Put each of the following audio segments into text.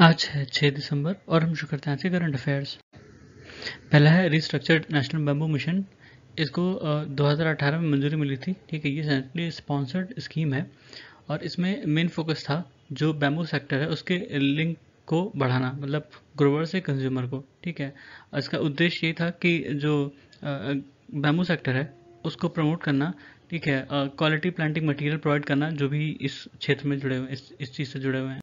आज है 6 दिसंबर और हम शुरू करते हैं आज के करंट अफेयर्स पहला है रिस्ट्रक्चर्ड नेशनल बैम्बू मिशन इसको 2018 में मंजूरी मिली थी ठीक है ये सेंट्रली स्पॉन्सर्ड स्कीम है और इसमें मेन फोकस था जो बैम्बू सेक्टर है उसके लिंक को बढ़ाना मतलब ग्रोवर से कंज्यूमर को ठीक है इसका उद्देश्य ये था कि जो बैम्बू सेक्टर है उसको प्रमोट करना ठीक है क्वालिटी प्लांटिंग मटेरियल प्रोवाइड करना जो भी इस क्षेत्र में जुड़े हुए इस इस चीज़ से जुड़े हुए हैं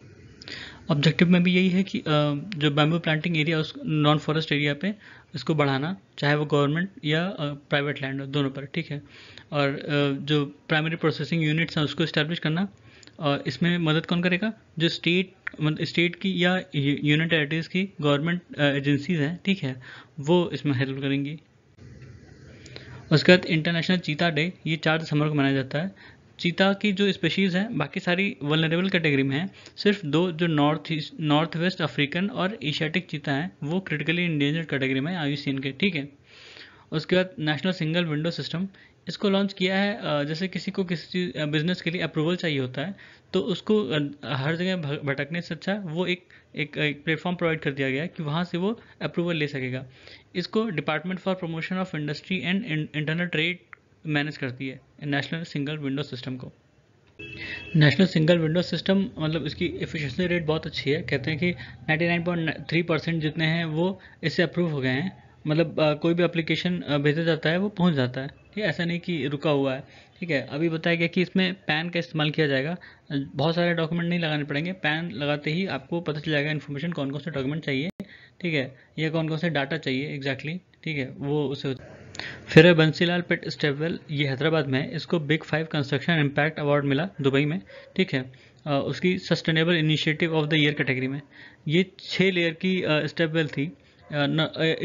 ऑब्जेक्टिव में भी यही है कि जो बैम्बू प्लांटिंग एरिया उस नॉन फॉरेस्ट एरिया पे इसको बढ़ाना चाहे वो गवर्नमेंट या प्राइवेट लैंड हो दोनों पर ठीक है और जो प्राइमरी प्रोसेसिंग यूनिट्स हैं उसको इस्टेब्लिश करना और इसमें मदद कौन करेगा जो स्टेट मतलब स्टेट की या यूनियन टेरेटरीज की गवर्नमेंट एजेंसीज हैं ठीक है वो इसमें हेल्प करेंगी उसके बाद इंटरनेशनल चीता डे ये चार दिसंबर को मनाया जाता है चीता की जो स्पेशीज़ हैं बाकी सारी वनरेबल कैटेगरी में हैं सिर्फ दो जो नॉर्थ नॉर्थ वेस्ट अफ्रीकन और एशियाटिक चीता हैं वो क्रिटिकली इंडेंजर्ड कैटेगरी में आई के ठीक है उसके बाद नेशनल सिंगल विंडो सिस्टम इसको लॉन्च किया है जैसे किसी को किसी चीज़ बिजनेस के लिए अप्रूवल चाहिए होता है तो उसको हर जगह भटकने से अच्छा वो एक एक, एक प्लेटफॉर्म प्रोवाइड कर दिया गया है कि वहाँ से वो अप्रूवल ले सकेगा इसको department for promotion of industry and internal trade manage करती है नेशनल सिंगल विंडो सिस्टम को नेशनल सिंगल विंडो सिस्टम मतलब इसकी एफिशिएंसी रेट बहुत अच्छी है कहते हैं कि 99.3 परसेंट जितने हैं वो इससे अप्रूव हो गए हैं मतलब आ, कोई भी एप्लीकेशन भेजा जाता है वो पहुंच जाता है ठीक है ऐसा नहीं कि रुका हुआ है ठीक है अभी बताया गया कि इसमें पैन का इस्तेमाल किया जाएगा बहुत सारे डॉक्यूमेंट नहीं लगाने पड़ेंगे पैन लगाते ही आपको पता चल जाएगा इन्फॉर्मेशन कौन कौन से डॉक्यूमेंट चाहिए ठीक है या कौन कौन से डाटा चाहिए एग्जैक्टली exactly, ठीक है वो उसे फिर है बंसीलाल पेट स्टेपवेल ये हैदराबाद में है इसको big five construction impact award मिला दुबई में ठीक है उसकी sustainable initiative of the year category में ये छः लेयर की स्टेपवेल थी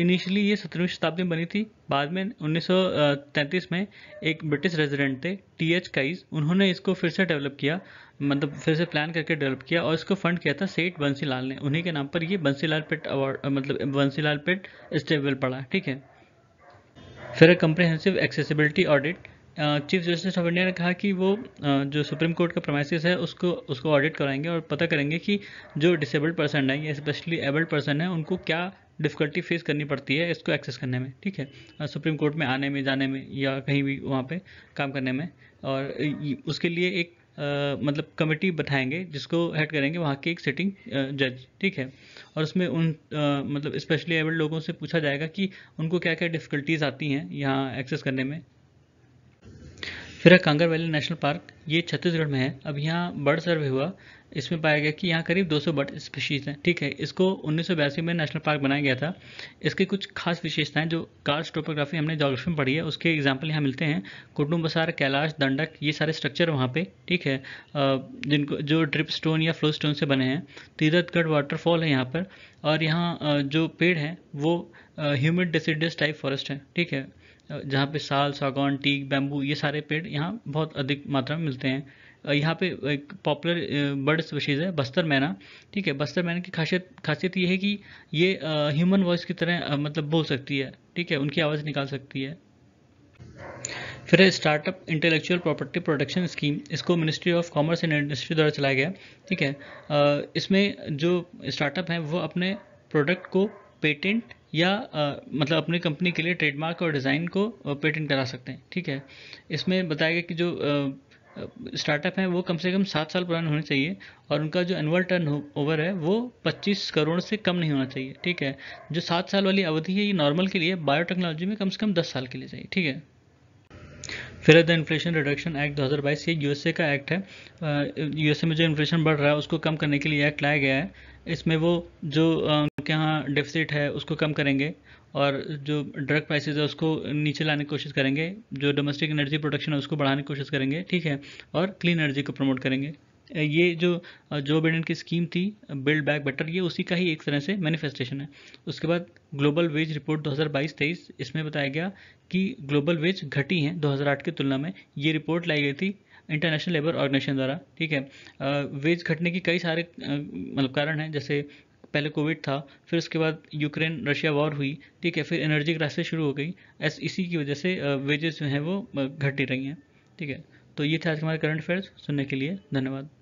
इनिशियली ये सत्रहवीं शताब्दी में बनी थी बाद में 1933 में एक ब्रिटिश रेजिडेंट थे टी एच काइज उन्होंने इसको फिर से डेवलप किया मतलब फिर से प्लान करके डेवलप किया और इसको फंड किया था सेठ बंसीलाल ने उन्हीं के नाम पर ये बंसीलाल पेट अवार्ड मतलब बंसीलाल पेट स्टेबल पड़ा ठीक है फिर है comprehensive accessibility audit chief justice of India ने कहा कि वो uh, जो सुप्रीम कोर्ट का प्रोमाइसिस है उसको उसको ऑडिट कराएंगे और पता करेंगे कि जो डिसेबल्ड पर्सन है या स्पेशली एबल्ड पर्सन है उनको क्या डिफ़िकल्टी फेस करनी पड़ती है इसको एक्सेस करने में ठीक है सुप्रीम uh, कोर्ट में आने में जाने में या कहीं भी वहाँ पे काम करने में और uh, उसके लिए एक मतलब कमेटी बताएंगे जिसको हेड करेंगे वहाँ की एक सिटिंग जज ठीक है और उसमें उन मतलब स्पेशली एबल्ड लोगों से पूछा जाएगा कि उनको क्या क्या डिफ़िकल्टीज़ आती हैं यहाँ एक्सेस करने में फिर है कांगर वैली नेशनल पार्क ये छत्तीसगढ़ में है अब यहाँ बर्ड सर्वे हुआ इसमें पाया गया कि यहाँ करीब 200 बर्ड स्पीशीज़ हैं ठीक है इसको उन्नीस में नेशनल पार्क बनाया गया था इसकी कुछ खास विशेषताएं जो कार्स टोपोग्राफी हमने जोग्राफी में पढ़ी है उसके एग्जाम्पल यहाँ मिलते हैं कुटुम बसार कैलाश दंडक ये सारे स्ट्रक्चर वहाँ पे ठीक है जिनको जो ड्रिप स्टोन या फ्लो स्टोन से बने हैं तीरथगढ़ वाटरफॉल है यहाँ पर और यहाँ जो पेड़ हैं वो ह्यूमिड डिसिडियस टाइप फॉरेस्ट है ठीक है जहाँ पे साल सागौन टीक बैम्बू ये सारे पेड़ यहाँ बहुत अधिक मात्रा में मिलते हैं यहाँ पे एक पॉपुलर बर्ड स्पेशीज़ है बस्तर मैना ठीक है बस्तर मैना की खासियत खासियत ये है कि ये ह्यूमन वॉइस की तरह मतलब बोल सकती है ठीक है उनकी आवाज़ निकाल सकती है फिर है startup intellectual property protection scheme इसको ministry of commerce and industry द्वारा चलाया गया ठीक है इसमें जो स्टार्टअप हैं वो अपने प्रोडक्ट को पेटेंट या आ, मतलब अपनी कंपनी के लिए ट्रेडमार्क और डिज़ाइन को पेटेंट करा सकते हैं ठीक है इसमें बताया गया कि जो स्टार्टअप हैं वो कम से कम सात साल पुराने होने चाहिए और उनका जो एनुअल टर्न ओवर है वो 25 करोड़ से कम नहीं होना चाहिए ठीक है जो सात साल वाली अवधि है ये नॉर्मल के लिए बायोटेक्नोलॉजी में कम से कम दस साल के लिए चाहिए ठीक है फिर द इन्फ्लेशन रिडक्शन एक्ट 2022 ये यूएसए का एक्ट है यूएसए में जो इन्फ्लेशन बढ़ रहा है उसको कम करने के लिए एक्ट लाया गया है इसमें वो जो के यहाँ डेफिसिट है उसको कम करेंगे और जो ड्रग प्राइसेज है उसको नीचे लाने की कोशिश करेंगे जो डोमेस्टिक एनर्जी प्रोडक्शन है उसको बढ़ाने की कोशिश करेंगे ठीक है और क्लीन एनर्जी को प्रमोट करेंगे ये जो जो बेडन की स्कीम थी बिल्ड बैक बेटर ये उसी का ही एक तरह से मैनिफेस्टेशन है उसके बाद ग्लोबल वेज रिपोर्ट 2022-23 इसमें बताया गया कि ग्लोबल वेज घटी हैं 2008 की तुलना में ये रिपोर्ट लाई गई थी इंटरनेशनल लेबर ऑर्गेनाइजेशन द्वारा ठीक है वेज घटने की कई सारे मतलब कारण हैं जैसे पहले कोविड था फिर उसके बाद यूक्रेन रशिया वॉर हुई ठीक है फिर एनर्जी क्राइसिस शुरू हो गई ऐस इसी की वजह से वेजेस जो हैं वो घट रही हैं ठीक है तो ये था आज हमारे करंट अफेयर्स सुनने के लिए धन्यवाद